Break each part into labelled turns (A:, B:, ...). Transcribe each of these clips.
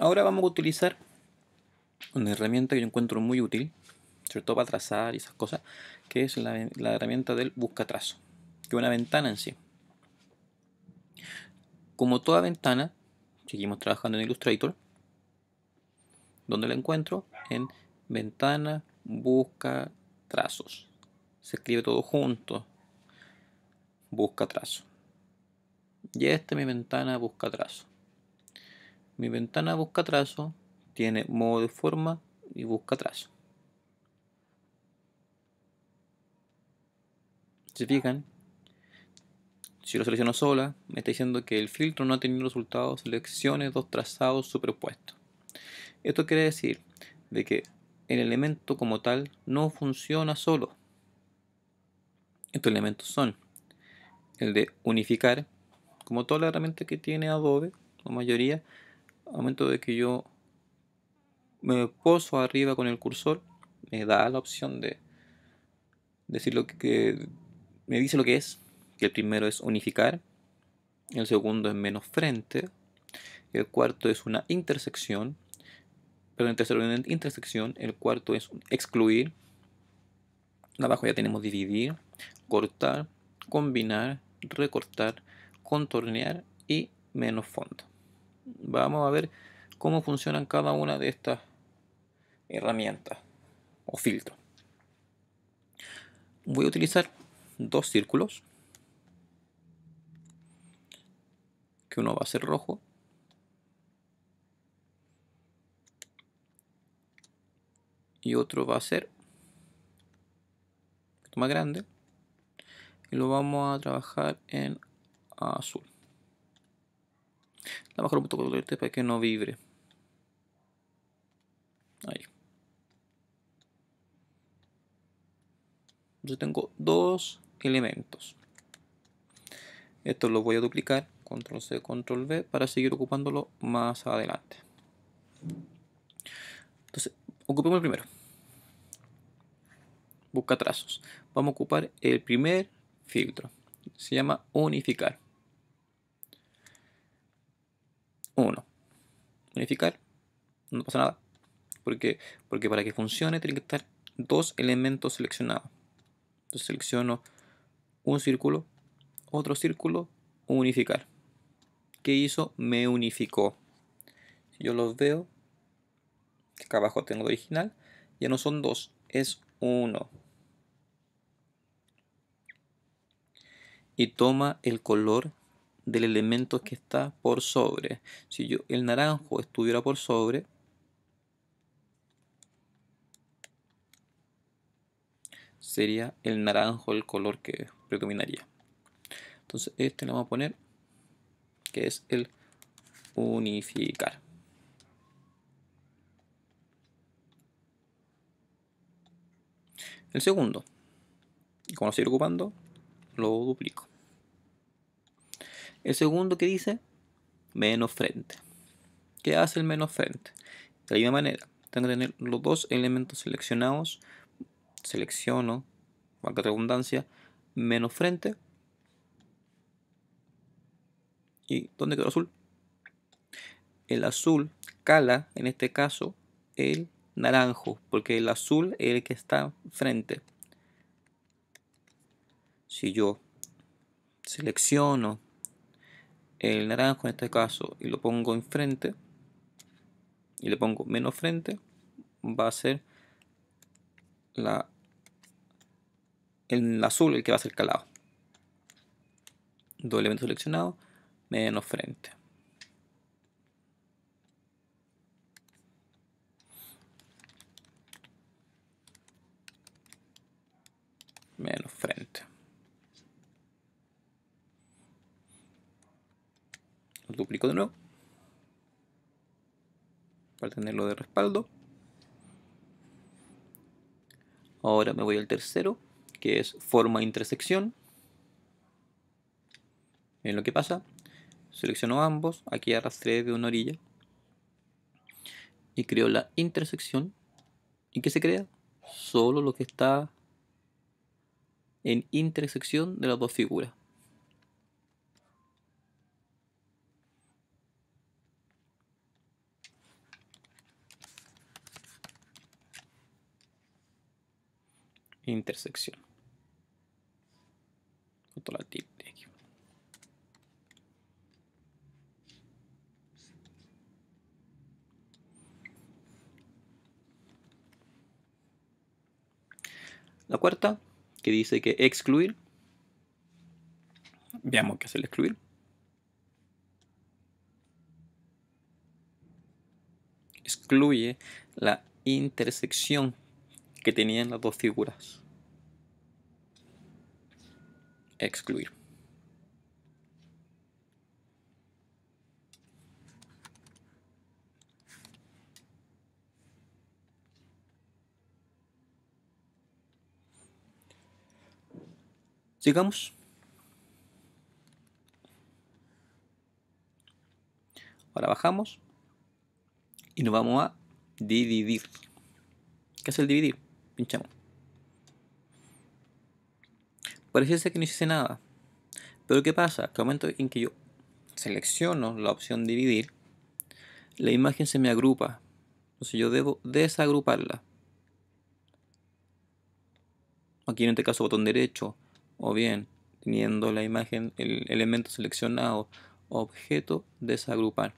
A: Ahora vamos a utilizar una herramienta que yo encuentro muy útil, sobre todo para trazar y esas cosas, que es la, herramienta del trazo, que es una ventana en sí. Como toda ventana, seguimos trabajando en Illustrator, donde la encuentro en ventana, busca, trazos. Se escribe todo junto, busca trazo. Y esta es mi ventana, busca trazo mi ventana busca trazo tiene modo de forma y busca trazo. Si fijan, si lo selecciono sola, me está diciendo que el filtro no ha tenido resultados, seleccione dos trazados superpuestos. Esto quiere decir de que el elemento como tal no funciona solo. Estos elementos son el de unificar, como toda la herramienta que tiene Adobe, la mayoría, al momento de que yo me poso arriba con el cursor, me da la opción de decir lo que, me dice lo que es, que el primero es unificar, el segundo es menos frente, el cuarto es una intersección, pero el tercero es intersección, el cuarto es excluir, abajo ya tenemos dividir, cortar, combinar, recortar, contornear y menos fondo. Vamos a ver cómo funcionan cada una de estas herramientas o filtros. Voy a utilizar dos círculos, que uno va a ser rojo y otro va a ser más grande y lo vamos a trabajar en azul la lo mejor que que para que no vibre. Ahí. Yo tengo dos elementos. Esto lo voy a duplicar, control C, control V, para seguir ocupándolo más adelante. Entonces, ocupemos el primero. Busca trazos. Vamos a ocupar el primer filtro. Se llama unificar. uno Unificar, no pasa nada. porque Porque para que funcione tienen que estar dos elementos seleccionados. Entonces selecciono un círculo, otro círculo, unificar. ¿Qué hizo? Me unificó. Si yo los veo, acá abajo tengo original, ya no son dos, es uno. Y toma el color del elemento que está por sobre. Si yo, el naranjo estuviera por sobre, sería el naranjo el color que predominaría. Entonces este lo vamos a poner que es el unificar. El segundo, y como lo estoy ocupando, lo duplico. El segundo que dice menos frente. ¿Qué hace el menos frente? De la misma manera, tengo que tener los dos elementos seleccionados. Selecciono, marca redundancia, menos frente. ¿Y dónde quedó el azul? El azul cala, en este caso, el naranjo, porque el azul es el que está frente. Si yo selecciono el naranjo en este caso y lo pongo enfrente y le pongo menos frente va a ser la el azul el que va a ser calado dos elementos seleccionados menos frente Lo duplico de nuevo. Para tenerlo de respaldo. Ahora me voy al tercero, que es forma intersección. en lo que pasa. Selecciono ambos, aquí arrastré de una orilla. Y creo la intersección. ¿Y qué se crea? Solo lo que está en intersección de las dos figuras. intersección. la La cuarta, que dice que excluir. Veamos qué hace el excluir. Excluye la intersección que tenían las dos figuras. Excluir. Sigamos. Ahora bajamos y nos vamos a dividir. ¿Qué es el dividir? Pinchamos. Parece que no hice nada. Pero ¿qué pasa? Que al momento en que yo selecciono la opción dividir, la imagen se me agrupa. Entonces yo debo desagruparla. Aquí en este caso botón derecho, o bien teniendo la imagen, el elemento seleccionado, objeto, desagrupar.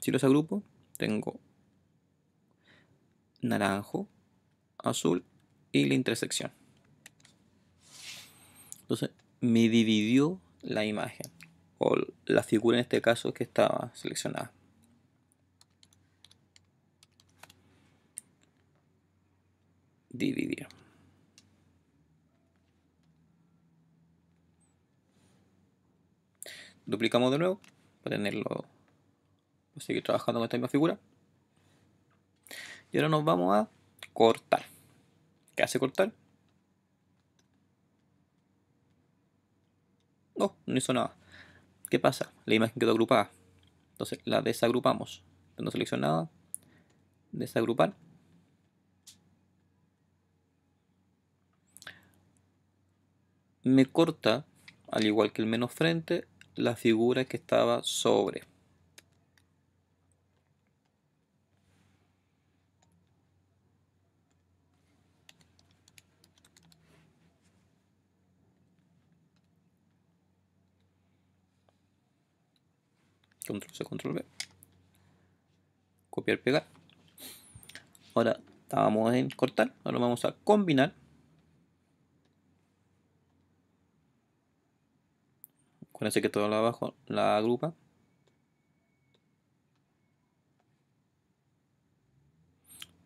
A: Si los agrupo, tengo naranjo, azul y la intersección. Entonces me dividió la imagen o la figura en este caso que estaba seleccionada. Dividir. Duplicamos de nuevo para tenerlo, seguir trabajando con esta misma figura. Y ahora nos vamos a cortar. ¿Qué hace cortar? No, no hizo nada. ¿Qué pasa? La imagen quedó agrupada. Entonces la desagrupamos. No seleccionada. Desagrupar. Me corta, al igual que el menos frente, la figura que estaba sobre. control C, control V. Copiar, pegar. Ahora estábamos en cortar, ahora vamos a combinar. Acuérdense que todo lo abajo la agrupa.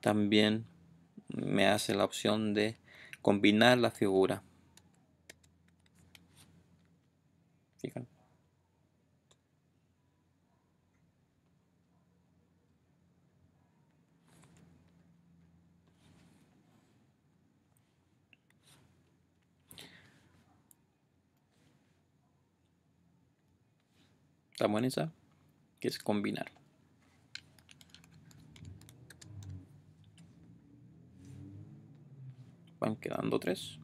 A: También me hace la opción de combinar la figura. Fíjense. también que es combinar. Van quedando tres.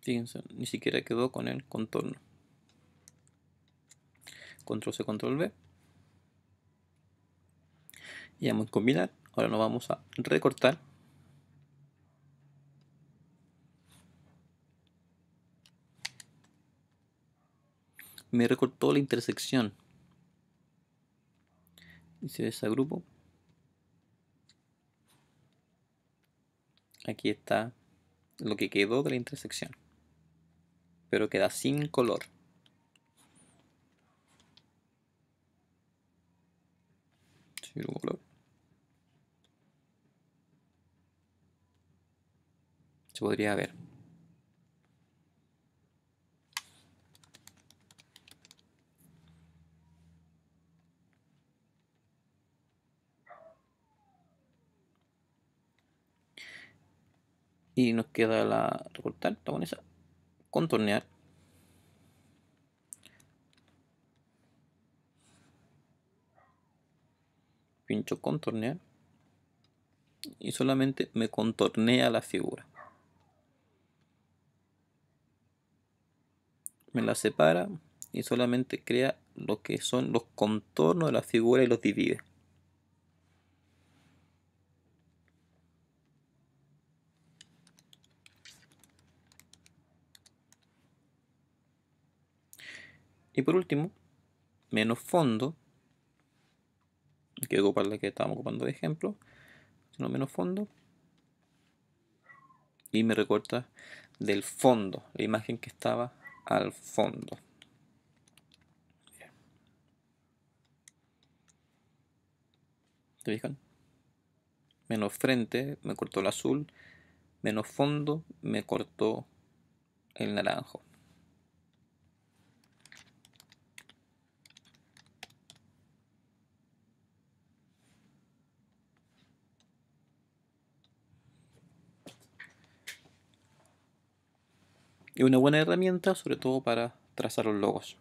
A: Fíjense, ni siquiera quedó con el contorno. Control C, Control V. Y vamos a combinar. Ahora nos vamos a recortar me recortó la intersección. Y se desagrupo. Aquí está lo que quedó de la intersección. Pero queda sin color. Sin color. Se podría ver. y nos queda la recortar, con esa, contornear. Pincho contornear y solamente me contornea la figura. Me la separa y solamente crea lo que son los contornos de la figura y los divide. Y por último, menos fondo, que para la que estábamos ocupando de ejemplo, sino menos fondo, y me recorta del fondo, la imagen que estaba al fondo. fijan? Menos frente, me cortó el azul, menos fondo, me cortó el naranjo. es una buena herramienta, sobre todo para trazar los logos.